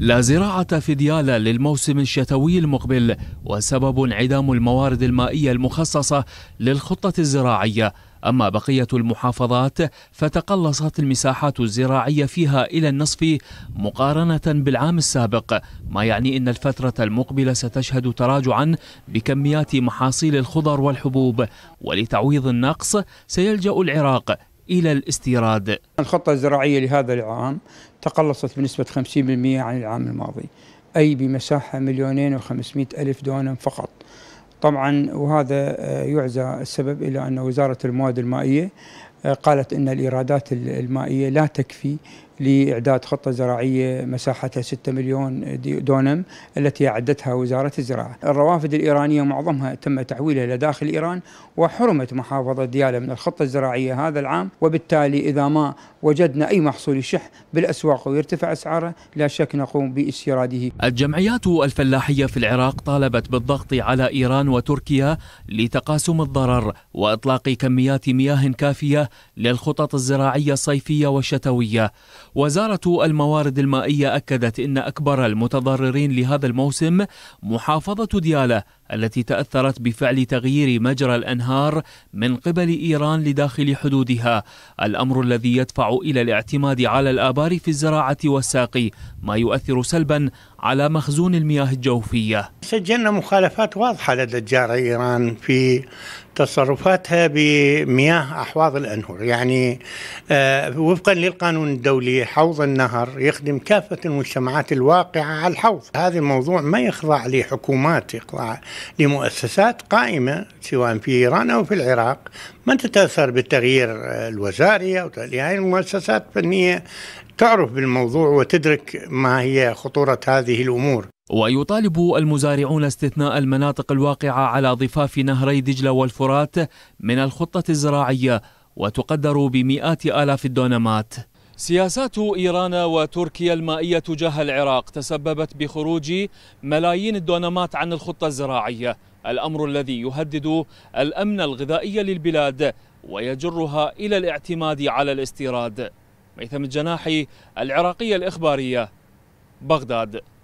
لا زراعة في ديالا للموسم الشتوي المقبل وسبب انعدام الموارد المائية المخصصة للخطة الزراعية أما بقية المحافظات فتقلصت المساحات الزراعية فيها إلى النصف مقارنة بالعام السابق ما يعني أن الفترة المقبلة ستشهد تراجعا بكميات محاصيل الخضر والحبوب ولتعويض النقص سيلجأ العراق إلى الاستيراد الخطة الزراعية لهذا العام تقلصت بنسبة 50% عن العام الماضي أي بمساحة مليونين وخمسمائة ألف دونم فقط طبعا وهذا آه، يعزى السبب إلى أن وزارة المواد المائية آه، قالت ان الايرادات المائيه لا تكفي لاعداد خطه زراعيه مساحتها 6 مليون دونم التي اعدتها وزاره الزراعه. الروافد الايرانيه معظمها تم تحويلها الى داخل ايران وحرمت محافظه دياله من الخطه الزراعيه هذا العام وبالتالي اذا ما وجدنا اي محصول يشح بالاسواق ويرتفع اسعاره لا شك نقوم باستيراده. الجمعيات الفلاحيه في العراق طالبت بالضغط على ايران وتركيا لتقاسم الضرر واطلاق كميات مياه كافيه للخطط الزراعية الصيفية والشتوية وزارة الموارد المائية أكدت إن أكبر المتضررين لهذا الموسم محافظة ديالة التي تأثرت بفعل تغيير مجرى الأنهار من قبل إيران لداخل حدودها الأمر الذي يدفع إلى الاعتماد على الآبار في الزراعة والساقي ما يؤثر سلبا على مخزون المياه الجوفية سجلنا مخالفات واضحة لدى الجارة إيران في تصرفاتها بمياه أحواض الأنهر يعني آه، وفقا للقانون الدولي حوض النهر يخدم كافة المجتمعات الواقعة على الحوض هذا الموضوع ما يخضع لحكومات يخضع لمؤسسات قائمة سواء في إيران أو في العراق من تتأثر بالتغيير الوزاري أو يعني المؤسسات فنية تعرف بالموضوع وتدرك ما هي خطورة هذه الأمور ويطالب المزارعون استثناء المناطق الواقعة على ضفاف نهري دجلة والفرات من الخطة الزراعية وتقدر بمئات آلاف الدونمات سياسات إيران وتركيا المائية تجاه العراق تسببت بخروج ملايين الدونمات عن الخطة الزراعية الأمر الذي يهدد الأمن الغذائي للبلاد ويجرها إلى الاعتماد على الاستيراد ميثم الجناحي العراقية الإخبارية بغداد